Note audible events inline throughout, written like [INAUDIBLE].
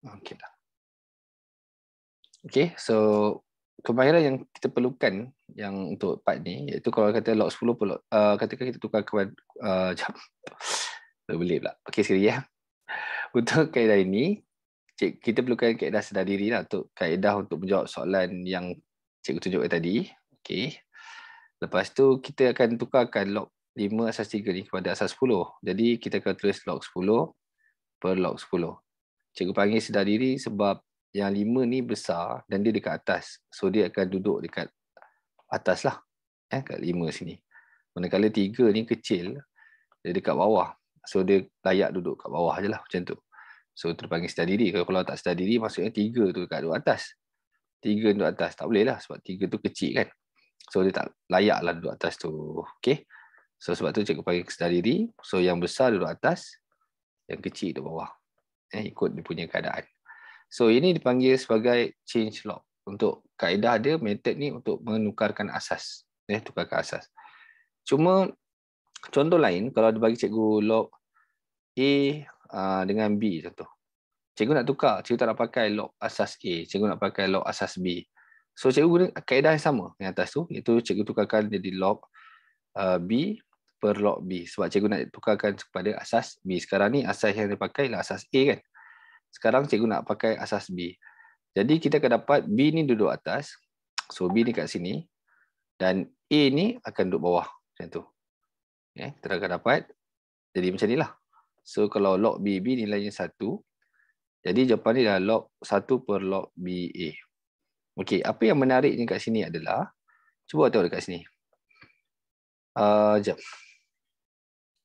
Okay dah. Okay, so kebayaran yang kita perlukan yang untuk part ni iaitu kalau kata log 10 pun uh, katakan kita tukar kepada uh, [LAUGHS] jam. Tak boleh pula. Okay, sekali ya. [LAUGHS] Untuk kaedah ini, cik, kita perlukan kaedah sedar diri lah untuk kaedah untuk menjawab soalan yang cikgu tunjuk tadi. Okay. Lepas tu kita akan tukarkan log 5 asas 3 ni kepada asas 10. Jadi kita akan tulis log 10 per log 10 cikgu panggil sedar diri sebab yang lima ni besar dan dia dekat atas. So dia akan duduk dekat atas lah. Eh, kat lima sini. Manakala tiga ni kecil, dia dekat bawah. So dia layak duduk kat bawah je lah macam tu. So terpanggil sedar diri. Kalau, kalau tak sedar diri, maksudnya tiga tu dekat duduk atas. Tiga duduk atas, tak boleh lah sebab tiga tu kecil kan. So dia tak layak lah duduk atas tu. Okay. So sebab tu cikgu panggil sedar diri. So yang besar duduk atas, yang kecil duduk bawah eh, ikut dia punya keadaan. So ini dipanggil sebagai change log. Untuk kaedah dia, method ni untuk menukarkan asas. Eh, tukarkan asas. Cuma contoh lain, kalau dia bagi cikgu log A aa, ah, dengan B contoh. Cikgu nak tukar, cikgu tak nak pakai log asas A. Cikgu nak pakai log asas B. So cikgu guna kaedah yang sama yang atas tu. Iaitu cikgu tukarkan jadi log uh, B per log B. Sebab cikgu nak tukarkan kepada asas B. Sekarang ni asas yang dia pakai ialah asas A kan. Sekarang cikgu nak pakai asas B. Jadi kita akan dapat B ni duduk atas. So B ni kat sini. Dan A ni akan duduk bawah. Macam tu. Okay. Ya, kita akan dapat. Jadi macam ni lah. So kalau log B, B nilainya 1. Jadi jawapan ni dah log 1 per log B A. Okay. Apa yang menariknya kat sini adalah. Cuba tengok dekat sini. Uh, jap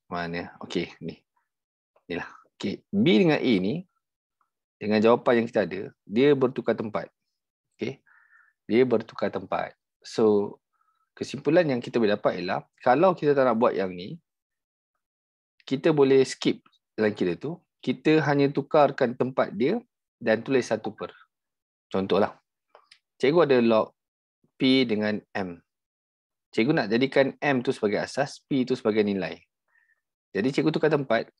mana okey ni inilah okey b dengan a ni dengan jawapan yang kita ada dia bertukar tempat okey dia bertukar tempat so kesimpulan yang kita boleh dapat ialah kalau kita tak nak buat yang ni kita boleh skip dalam kira tu kita hanya tukarkan tempat dia dan tulis satu per contohlah cikgu ada log p dengan m cikgu nak jadikan m tu sebagai asas p tu sebagai nilai jadi cikgu tukar tempat.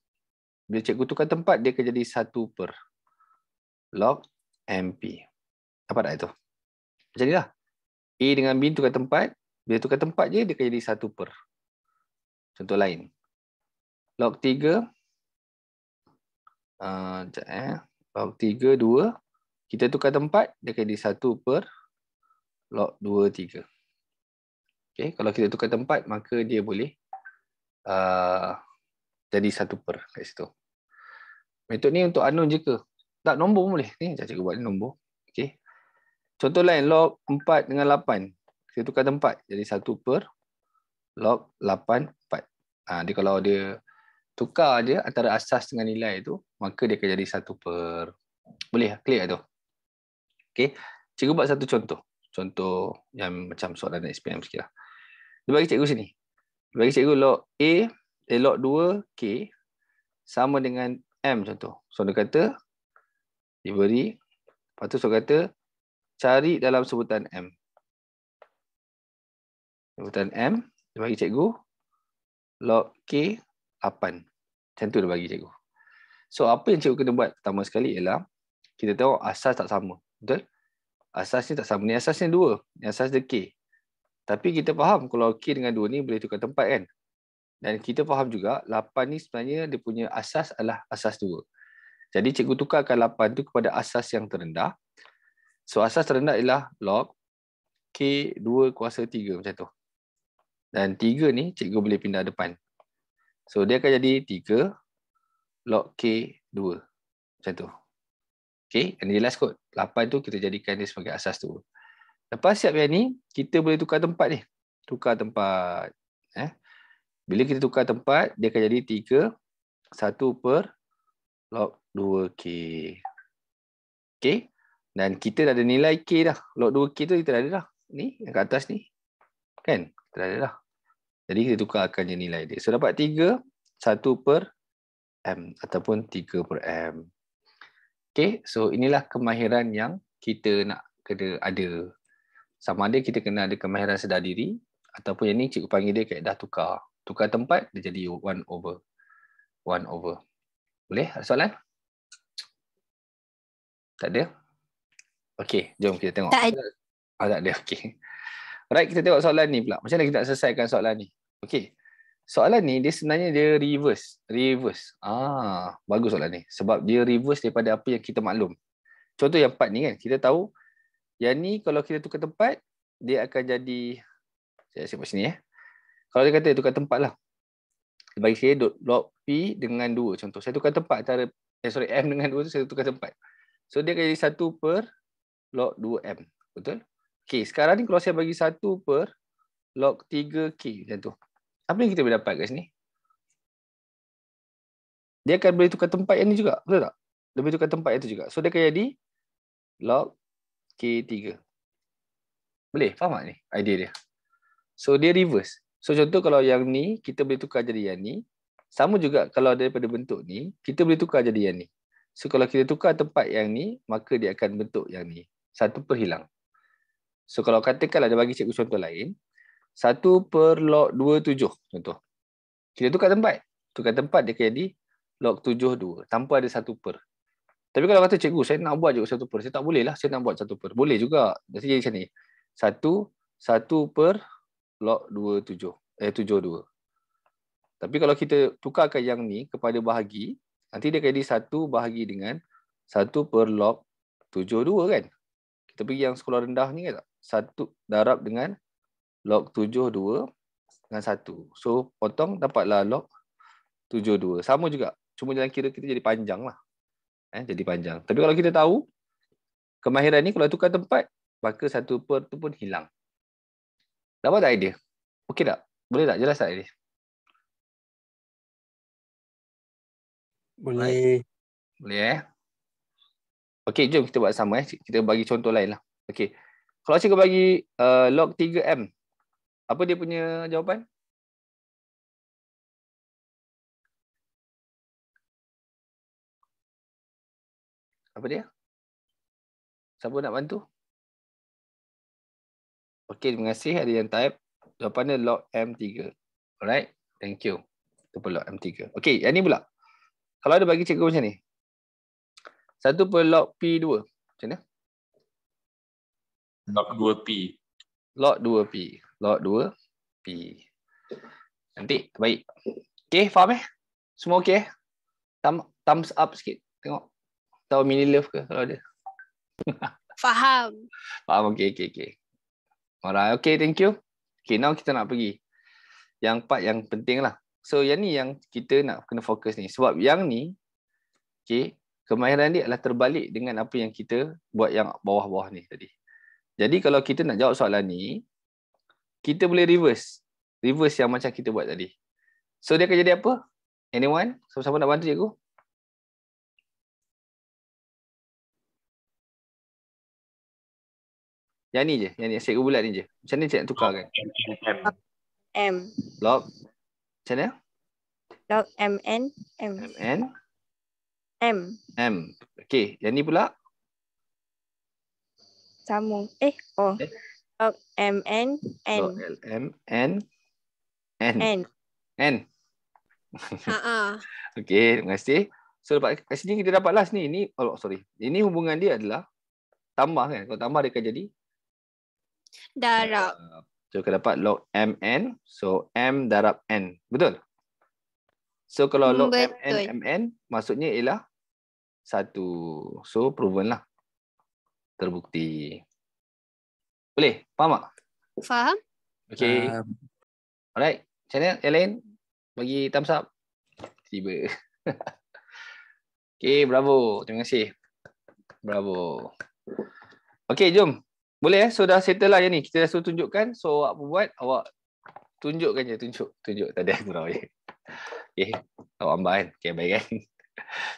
Bila cikgu tukar tempat, dia akan jadi 1 per log MP. Apa tak itu? Macam inilah. A dengan B tukar tempat. Bila tukar tempat je, dia akan jadi 1 per. Contoh lain. Log 3. Uh, ah, sekejap eh. Log 3, 2. Kita tukar tempat, dia akan jadi 1 per log 2, 3. Okay. Kalau kita tukar tempat, maka dia boleh... Uh, jadi satu per kat situ. Metod ni untuk unknown je ke? Tak nombor pun boleh. Ni saya buat nombor. Okey. Contoh lain log 4 dengan 8. Kita tukar tempat jadi 1 per log 8 4. Ah ha, dia kalau dia tukar aje antara asas dengan nilai tu, maka dia akan jadi 1 per. Boleh lah? clear tak tu? Okey. Cikgu buat satu contoh. Contoh yang macam soalan SPM sekilah. Dia bagi cikgu sini. Dia bagi cikgu log A elok 2k sama dengan m contoh. So dia kata diberi lepas tu so kata cari dalam sebutan m. Sebutan m dia bagi cikgu log k 8. Macam tu dia bagi cikgu. So apa yang cikgu kena buat pertama sekali ialah kita tahu asas tak sama. Betul? Asas ni tak sama. Ni asas ni 2. Ni asas dia k. Tapi kita faham kalau k dengan 2 ni boleh tukar tempat kan? Dan kita faham juga 8 ni sebenarnya dia punya asas adalah asas 2. Jadi cikgu tukarkan 8 tu kepada asas yang terendah. So asas terendah ialah log k 2 kuasa 3 macam tu. Dan 3 ni cikgu boleh pindah depan. So dia akan jadi 3 log k 2 macam tu. Okay, ini jelas kot. 8 tu kita jadikan dia sebagai asas 2. Lepas siap yang ni, kita boleh tukar tempat ni. Tukar tempat eh. Bila kita tukar tempat, dia akan jadi 3, 1 per log 2K. Okay. Dan kita dah ada nilai K dah. Log 2K tu kita dah ada dah. Ni, yang kat atas ni. Kan? Kita dah ada dah. Jadi kita tukarkan je nilai dia. So dapat 3, 1 per M. Ataupun 3 per M. Okay. So inilah kemahiran yang kita nak kena ada. Sama ada kita kena ada kemahiran sedar diri. Ataupun yang ni cikgu panggil dia kaedah tukar tukar tempat dia jadi 1 over 1 over boleh ada soalan tak ada okey jom kita tengok tak ada, oh, ada. okey alright kita tengok soalan ni pula macam mana kita nak selesaikan soalan ni Okay. soalan ni dia sebenarnya dia reverse reverse ah bagus soalan ni sebab dia reverse daripada apa yang kita maklum contoh yang part ni kan kita tahu yang ni kalau kita tukar tempat dia akan jadi saya simpan sini eh kalau dia kata tukar tempat lah. Bagi saya log P dengan 2 contoh. Saya tukar tempat cara eh, sorry, M dengan 2 tu saya tukar tempat. So dia akan jadi 1 per log 2M. Betul? Okay, sekarang ni kalau saya bagi 1 per log 3K macam tu. Apa yang kita boleh dapat kat sini? Dia akan boleh tukar tempat yang ni juga. Betul tak? Dia boleh tukar tempat yang tu juga. So dia akan jadi log K3. Boleh? Faham tak ni idea dia? So dia reverse. So contoh kalau yang ni kita boleh tukar jadi yang ni. Sama juga kalau daripada bentuk ni kita boleh tukar jadi yang ni. So kalau kita tukar tempat yang ni maka dia akan bentuk yang ni. Satu per hilang. So kalau katakanlah dia bagi cikgu contoh lain. Satu per log dua tujuh contoh. Kita tukar tempat. Tukar tempat dia jadi log tujuh dua tanpa ada satu per. Tapi kalau kata cikgu saya nak buat juga satu per. Saya tak boleh lah saya nak buat satu per. Boleh juga. nanti jadi macam ni. Satu, satu per log 27 eh 72 tapi kalau kita tukarkan yang ni kepada bahagi nanti dia akan jadi 1 bahagi dengan 1 per log 72 kan kita pergi yang sekolah rendah ni kan tak 1 darab dengan log 72 dengan 1 so potong dapatlah log 72 sama juga cuma jalan kira kita jadi panjang lah eh jadi panjang tapi kalau kita tahu kemahiran ni kalau tukar tempat maka 1 per tu pun hilang Dapat tak idea? Okey tak? Boleh tak jelas tak idea? Boleh. Baik. Boleh eh? Okey, jom kita buat sama eh. Kita bagi contoh lain lah. Okey. Kalau cikgu bagi uh, log 3M, apa dia punya jawapan? Apa dia? Siapa nak bantu? Okey, terima kasih. Ada yang type. Jawapannya log M3. Alright. Thank you. Itu pun log M3. Okey, yang ni pula. Kalau ada bagi cikgu macam ni. Satu per log P2. Macam ni? Log 2P. Log 2P. Log 2P. Nanti. Baik. Okey, faham eh? Semua okey eh? thumbs up sikit. Tengok. Tahu mini love ke kalau ada? [LAUGHS] Faham. Faham. Okey, okey, okey. Alright, okay, thank you. Okay, now kita nak pergi. Yang part yang penting lah. So, yang ni yang kita nak kena fokus ni. Sebab yang ni, okay, kemahiran dia adalah terbalik dengan apa yang kita buat yang bawah-bawah ni tadi. Jadi, kalau kita nak jawab soalan ni, kita boleh reverse. Reverse yang macam kita buat tadi. So, dia akan jadi apa? Anyone? Siapa-siapa nak bantu aku? Yang ni je, yang ni asyik bulat ni je. Macam ni cik nak tukar kan? M. M. Log. Macam mana? Log M N M. M N. M. M. Okey, yang ni pula? Sambung. Eh, oh. Eh? Log M N N. Log L M N N. N. N. Ha, ha. [LAUGHS] Okey, terima kasih. So dapat kat sini kita dapat last ni. Ini oh sorry. Ini hubungan dia adalah tambah kan. Kalau tambah dia akan jadi Darab. Uh, so, kita dapat log MN. So, M darab N. Betul? So, kalau log Betul. MN, MN, maksudnya ialah satu. So, proven lah. Terbukti. Boleh? Faham tak? Faham. Okay. Um. Alright. Macam mana, Elaine? Bagi thumbs up. Tiba. [LAUGHS] okay, bravo. Terima kasih. Bravo. Okay, jom. Boleh eh? So dah settle lah yang ni. Kita dah suruh tunjukkan. So awak buat, awak tunjukkan je. Tunjuk. Tunjuk. Tak ada yang gurau je. Okay. Awak ambil kan? Okay, baik [LAUGHS] kan?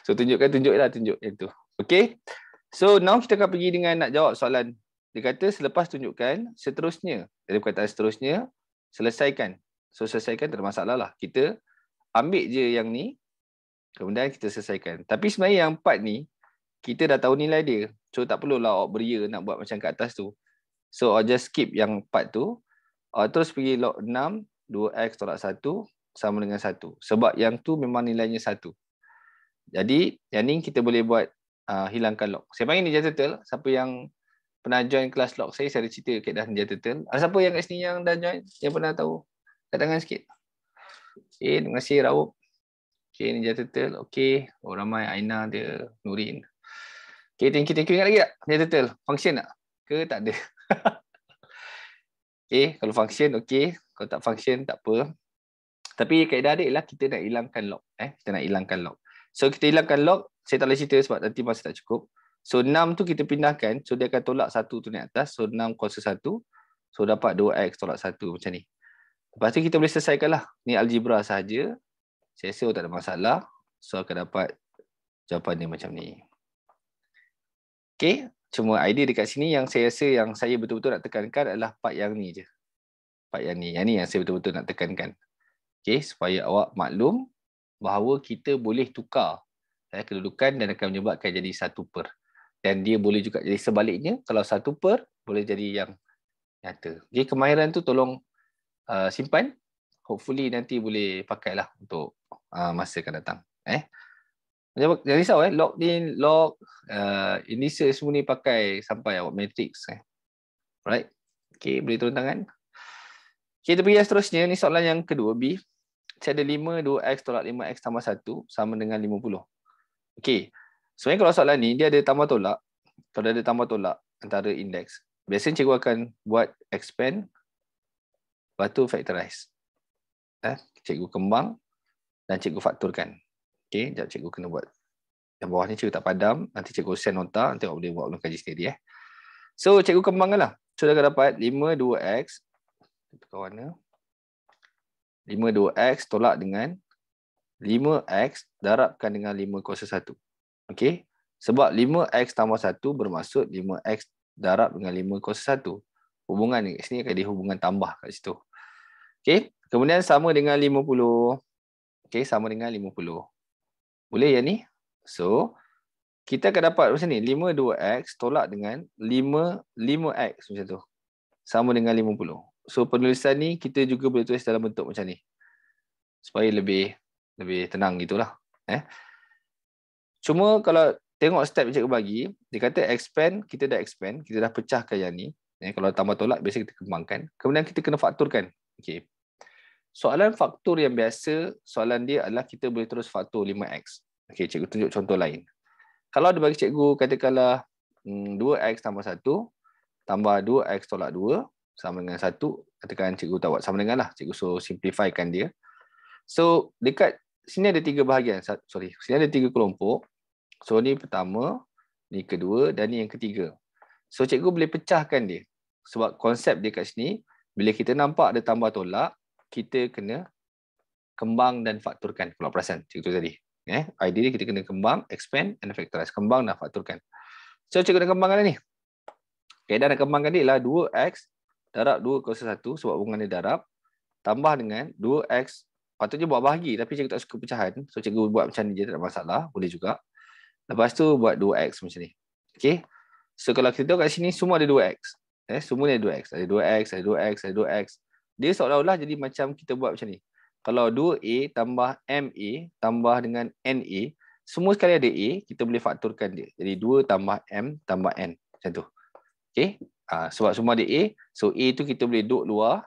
So tunjukkan, tunjuk lah. Tunjuk yang tu. Okay. So now kita akan pergi dengan nak jawab soalan. Dia kata selepas tunjukkan, seterusnya. Dari perkataan seterusnya, selesaikan. So selesaikan tak ada masalah lah. Kita ambil je yang ni. Kemudian kita selesaikan. Tapi sebenarnya yang part ni, kita dah tahu nilai dia. So tak perlulah awak beria nak buat macam kat atas tu. So awak just skip yang part tu. Awak terus pergi log 6, 2x tolak 1 sama dengan 1. Sebab yang tu memang nilainya 1. Jadi yang ni kita boleh buat uh, hilangkan log. Saya panggil Ninja Turtle. Siapa yang pernah join kelas log saya, saya ada cerita okay, dah Ninja Turtle. Ada siapa yang kat sini yang dah join? Yang pernah tahu? Kat tangan sikit. Okay, eh, terima kasih Raup. Okay, Ninja Turtle. Okay, orang oh, ramai. Aina dia, Nurin. Okay, thank you, thank you. Ingat lagi tak? Punya turtle. Function tak? Ke tak ada? okay, [LAUGHS] kalau function, okay. Kalau tak function, tak apa. Tapi kaedah dia ialah kita nak hilangkan log. Eh, Kita nak hilangkan log. So, kita hilangkan log. Saya tak boleh cerita sebab nanti masa tak cukup. So, 6 tu kita pindahkan. So, dia akan tolak 1 tu naik atas. So, 6 kuasa 1. So, dapat 2x tolak 1 macam ni. Lepas tu, kita boleh selesaikan lah. Ni algebra saja. Saya rasa tak ada masalah. So, akan dapat jawapan dia macam ni. Okay. Cuma idea dekat sini yang saya rasa yang saya betul-betul nak tekankan adalah part yang ni je. Part yang ni. Yang ni yang saya betul-betul nak tekankan. Okay. Supaya awak maklum bahawa kita boleh tukar eh, kedudukan dan akan menyebabkan jadi satu per. Dan dia boleh juga jadi sebaliknya. Kalau satu per, boleh jadi yang nyata. Okay. Kemahiran tu tolong uh, simpan. Hopefully nanti boleh pakailah untuk uh, masa akan datang. Eh. Jangan risau eh. Log in, log, uh, initial semua ni pakai sampai awak matrix. Eh. Alright. Okay, boleh turun tangan. Okay, kita pergi yang seterusnya. Ni soalan yang kedua, B. Saya ada 5, 2X tolak 5X tambah 1 sama dengan 50. Okay. Sebenarnya kalau soalan ni, dia ada tambah tolak. Kalau dia ada tambah tolak antara indeks, Biasanya cikgu akan buat expand. Lepas factorize. Eh, cikgu kembang dan cikgu fakturkan. Okey, jap cikgu kena buat. Yang bawah ni cikgu tak padam, nanti cikgu send nota, nanti awak boleh buat ulang kaji sendiri eh. So, cikgu kembangkanlah. So, dah dapat 52x tukar warna. 52x tolak dengan 5x darabkan dengan 5 kuasa 1. Okey. Sebab 5x tambah 1 bermaksud 5x darab dengan 5 kuasa 1. Hubungan ni kat sini akan dihubungan tambah kat situ. Okey. Kemudian sama dengan 50. Okey, sama dengan 50. Boleh ya ni? So, kita akan dapat macam ni. 5, 2X tolak dengan 5, 5X macam tu. Sama dengan 50. So, penulisan ni kita juga boleh tulis dalam bentuk macam ni. Supaya lebih lebih tenang gitulah. Eh? Cuma kalau tengok step yang cikgu bagi, dia kata expand, kita dah expand. Kita dah pecahkan yang ni. Eh, kalau tambah tolak, biasa kita kembangkan. Kemudian kita kena fakturkan. Okay, soalan faktor yang biasa, soalan dia adalah kita boleh terus faktor 5x. Okey, cikgu tunjuk contoh lain. Kalau dia bagi cikgu katakanlah 2x hmm, tambah 1 tambah 2x tolak 2 sama dengan 1, katakan cikgu tahu sama dengan lah. Cikgu so simplifykan dia. So, dekat sini ada tiga bahagian. Sorry, sini ada tiga kelompok. So, ni pertama, ni kedua dan ni yang ketiga. So, cikgu boleh pecahkan dia. Sebab konsep dia kat sini, bila kita nampak ada tambah tolak, kita kena kembang dan fakturkan kalau perasan cikgu tu tadi eh idea dia kita kena kembang expand and factorize kembang dan fakturkan so cikgu nak kembangkan ni keadaan nak kembangkan dia ialah 2x darab 2 kuasa 1 sebab hubungan dia darab tambah dengan 2x patutnya buat bahagi tapi cikgu tak suka pecahan so cikgu buat macam ni je tak ada masalah boleh juga lepas tu buat 2x macam ni Okay, so kalau kita tengok kat sini semua ada 2x eh semua ada ada 2x ada 2x ada 2x, ada 2X dia seolah-olah jadi macam kita buat macam ni. Kalau 2A tambah MA tambah dengan NA, semua sekali ada A, kita boleh fakturkan dia. Jadi 2 tambah M tambah N. Macam tu. Okay? Ha, sebab semua ada A, so A tu kita boleh duduk luar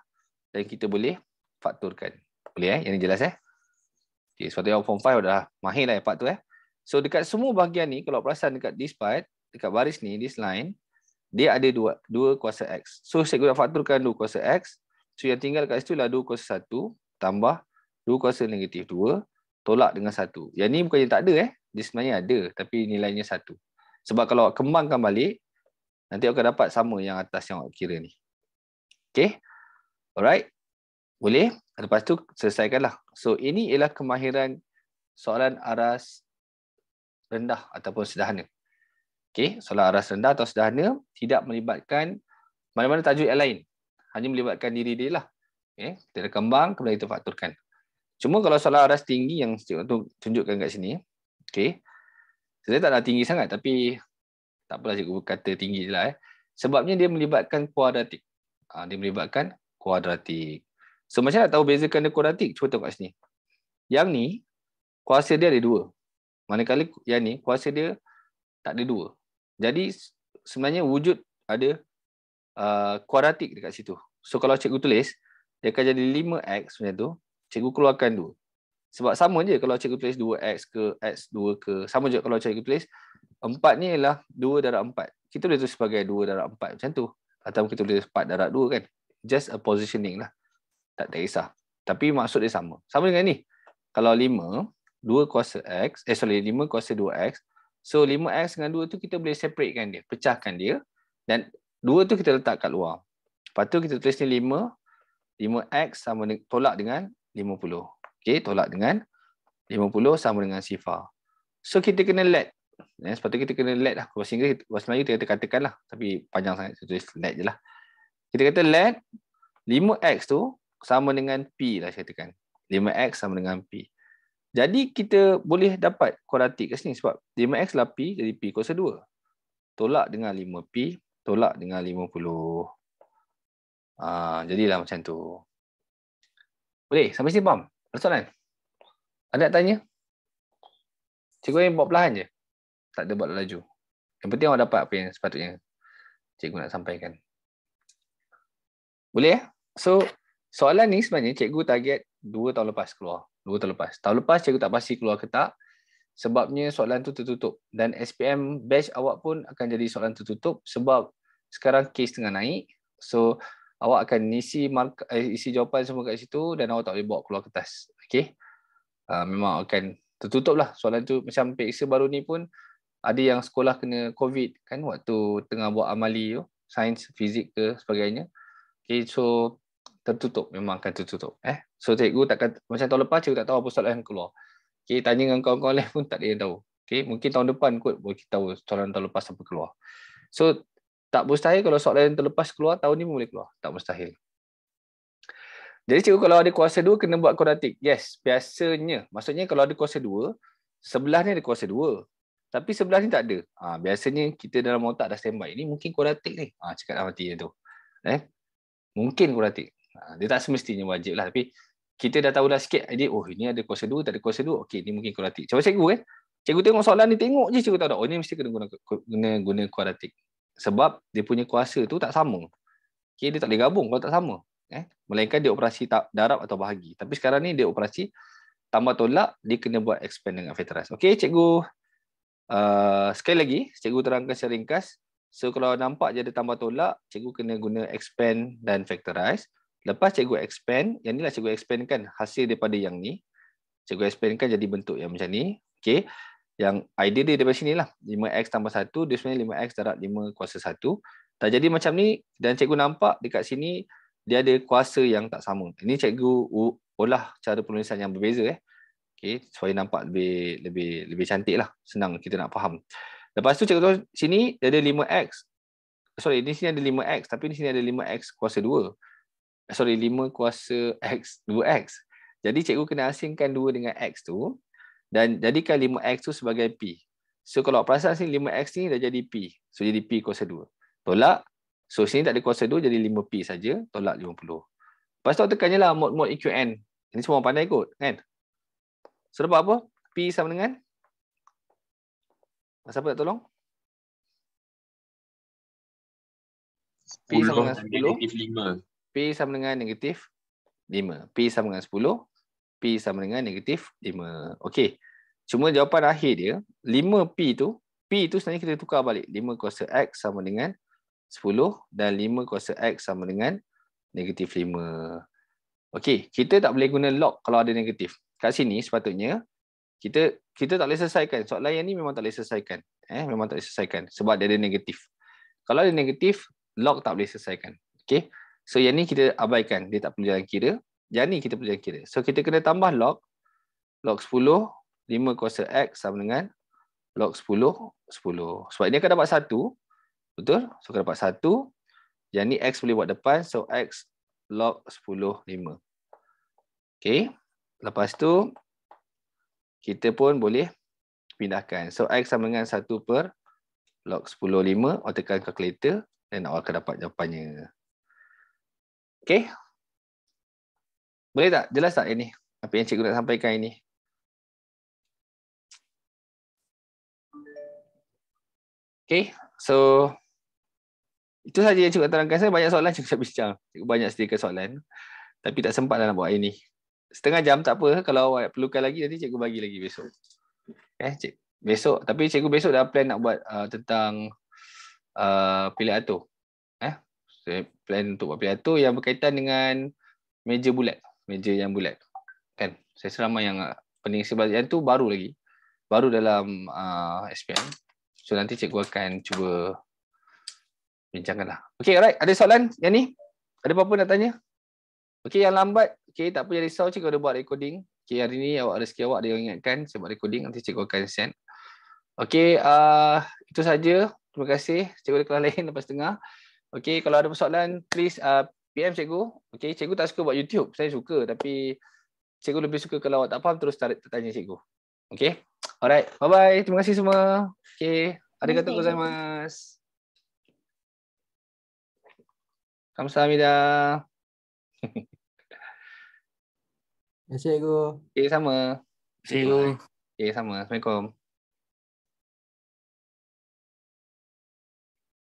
dan kita boleh fakturkan. Boleh eh? Yang ni jelas eh? Okay, sebab tu yang form 5 dah mahir lah part tu eh. So dekat semua bahagian ni, kalau perasan dekat this part, dekat baris ni, this line, dia ada dua dua kuasa X. So saya guna fakturkan dua kuasa X, So yang tinggal kat situ lah 2 kuasa 1 tambah 2 kuasa negatif 2 tolak dengan 1. Yang ni bukannya tak ada eh. Dia sebenarnya ada tapi nilainya 1. Sebab kalau awak kembangkan balik, nanti awak akan dapat sama yang atas yang awak kira ni. Okay. Alright. Boleh. Lepas tu selesaikanlah. So ini ialah kemahiran soalan aras rendah ataupun sederhana. Okay. Soalan aras rendah atau sederhana tidak melibatkan mana-mana tajuk yang lain hanya melibatkan diri dia lah. Okay. Kita kembang, kemudian kita fakturkan. Cuma kalau solar aras tinggi yang tunjukkan kat sini, okay. saya tak nak tinggi sangat tapi tak apalah cikgu kata tinggi je lah. Eh. Sebabnya dia melibatkan kuadratik. Ah, dia melibatkan kuadratik. So macam nak tahu bezakan dia kuadratik? Cuba tengok kat sini. Yang ni, kuasa dia ada dua. Manakala yang ni, kuasa dia tak ada dua. Jadi sebenarnya wujud ada Uh, kuadratik dekat situ. So kalau cikgu tulis, dia akan jadi 5x macam tu. Cikgu keluarkan 2. Sebab sama je kalau cikgu tulis 2x ke x2 ke. Sama je kalau cikgu tulis 4 ni ialah 2 darab 4. Kita boleh tulis sebagai 2 darab 4 macam tu. Atau kita boleh tulis 4 darab 2 kan. Just a positioning lah. Tak terisah. Tapi maksud dia sama. Sama dengan ni. Kalau 5, 2 kuasa x. Eh sorry, 5 kuasa 2x. So 5x dengan 2 tu kita boleh separatekan dia. Pecahkan dia. Dan Dua tu kita letak kat luar. Lepas tu kita tulis ni 5. 5x sama dengan, tolak dengan 50. Okey, tolak dengan 50 sama dengan sifar. So kita kena let. Ya, yeah, sepatutnya kita kena let lah. Bahasa Inggeris, bahasa Melayu kita katakan lah. Tapi panjang sangat, kita tulis let je lah. Kita kata let 5x tu sama dengan P lah saya katakan. 5x sama dengan P. Jadi kita boleh dapat kuadratik kat sini sebab 5x lah P jadi P kuasa 2. Tolak dengan 5P tolak dengan 50. Ha, ah, jadilah macam tu. Boleh? Sampai sini faham? Ada Ada nak tanya? Cikgu ni buat pelahan je. Tak ada buat laju. Yang penting awak dapat apa yang sepatutnya cikgu nak sampaikan. Boleh? Eh? So, soalan ni sebenarnya cikgu target 2 tahun lepas keluar. 2 tahun lepas. Tahun lepas cikgu tak pasti keluar ke tak sebabnya soalan tu tertutup dan SPM batch awak pun akan jadi soalan tertutup sebab sekarang case tengah naik so awak akan isi mark eh, isi jawapan semua kat situ dan awak tak boleh bawa keluar kertas Okay, uh, ah, memang akan tertutup lah soalan tu macam periksa baru ni pun ada yang sekolah kena covid kan waktu tengah buat amali tu sains fizik ke sebagainya Okay, so tertutup memang akan tertutup eh so cikgu takkan macam tahun lepas cikgu tak tahu apa soalan yang keluar Okay, tanya dengan kawan-kawan lain pun tak ada yang tahu. Okay, mungkin tahun depan kot boleh kita tahu soalan tahun lepas apa keluar. So, tak mustahil kalau soalan yang terlepas keluar, tahun ni pun boleh keluar. Tak mustahil. Jadi cikgu kalau ada kuasa 2 kena buat kuadratik. Yes, biasanya. Maksudnya kalau ada kuasa 2, sebelah ni ada kuasa 2. Tapi sebelah ni tak ada. Ha, biasanya kita dalam otak dah standby. Ini mungkin kuadratik ni. Ha, cakap dalam hati dia tu. Eh? Mungkin kuadratik. Ha, ah, dia tak semestinya wajib lah. Tapi kita dah tahu dah sikit jadi oh ini ada kuasa 2 tak ada kuasa 2 okey ni mungkin kuadratik cuba cikgu eh cikgu tengok soalan ni tengok je cikgu tahu dah oh ni mesti kena guna guna guna kuadratik sebab dia punya kuasa tu tak sama okey dia tak boleh gabung kalau tak sama eh melainkan dia operasi tak darab atau bahagi tapi sekarang ni dia operasi tambah tolak dia kena buat expand dengan factorize okey cikgu uh, sekali lagi cikgu terangkan secara ringkas so kalau nampak dia ada tambah tolak cikgu kena guna expand dan factorize Lepas cikgu expand, yang ni lah cikgu expand kan hasil daripada yang ni. Cikgu expand kan jadi bentuk yang macam ni. Okay. Yang idea dia daripada sini lah. 5x tambah 1, dia sebenarnya 5x darab 5 kuasa 1. Tak jadi macam ni. Dan cikgu nampak dekat sini, dia ada kuasa yang tak sama. Ini cikgu olah cara penulisan yang berbeza. Eh. Okay. Supaya nampak lebih lebih lebih cantik lah. Senang kita nak faham. Lepas tu cikgu tahu sini, dia ada 5x. Sorry, di sini ada 5x. Tapi di sini ada 5x kuasa 2 sorry 5 kuasa x 2x. Jadi cikgu kena asingkan 2 dengan x tu dan jadikan 5x tu sebagai p. So kalau perasan sini 5x ni dah jadi p. So jadi p kuasa 2. Tolak. So sini tak ada kuasa 2 jadi 5p saja, tolak 50. Lepas tu tekan jelah mod mod EQN. Ini semua pandai kot, kan? So dapat apa? p sama dengan Siapa nak tolong? P sama dengan 10. P sama dengan negatif 5. P sama dengan 10. P sama dengan negatif 5. Okey. Cuma jawapan akhir dia, 5P tu, P tu sebenarnya kita tukar balik. 5 kuasa X sama dengan 10 dan 5 kuasa X sama dengan negatif 5. Okey, kita tak boleh guna log kalau ada negatif. Kat sini sepatutnya, kita kita tak boleh selesaikan. Soalan yang ni memang tak boleh selesaikan. Eh, memang tak boleh selesaikan sebab dia ada negatif. Kalau ada negatif, log tak boleh selesaikan. Okey. So yang ni kita abaikan, dia tak perlu jalan kira. Yang ni kita perlu jalan kira. So kita kena tambah log. Log 10, 5 kuasa X sama dengan log 10, 10. Sebab ini akan dapat 1. Betul? So akan dapat 1. Yang ni X boleh buat depan. So X log 10, 5. Okay. Lepas tu, kita pun boleh pindahkan. So X sama dengan 1 per log 10, 5. Or calculator. Dan awak akan dapat jawapannya. Okay. Boleh tak? Jelas tak ini? Apa yang cikgu nak sampaikan ini? Okay. So, itu saja yang cikgu terangkan saya. Banyak soalan cikgu bincang. Cikgu banyak sediakan soalan. Tapi tak sempat nak buat ini. Setengah jam tak apa. Kalau awak perlukan lagi, nanti cikgu bagi lagi besok. Okay, eh, cik, besok. Tapi cikgu besok dah plan nak buat uh, tentang uh, pilihan atur saya plan untuk buat pidato yang berkaitan dengan meja bulat. Meja yang bulat. Kan? Saya selama yang ah, pening sebab yang tu baru lagi. Baru dalam uh, ah, SPM. So nanti cikgu akan cuba bincangkanlah. Okay, alright. Ada soalan yang ni? Ada apa-apa nak tanya? Okay, yang lambat. Okay, tak apa. Jangan risau cikgu ada buat recording. Okay, hari ni awak ada sekian awak ada yang ingatkan. Saya buat recording. Nanti cikgu akan send. Okay, uh, itu saja. Terima kasih. Cikgu ada kelas lain [LAUGHS] lepas tengah. Okay, kalau ada persoalan please uh, PM cikgu. Okay, cikgu tak suka buat YouTube. Saya suka tapi cikgu lebih suka kalau awak tak faham terus tarik tanya cikgu. Okay, Alright. Bye bye. Terima kasih semua. Okay, Ada kata kau Mas. Kamsahamnida. Terima kasih cikgu. Okey, sama. Cikgu. Okey, sama. Assalamualaikum.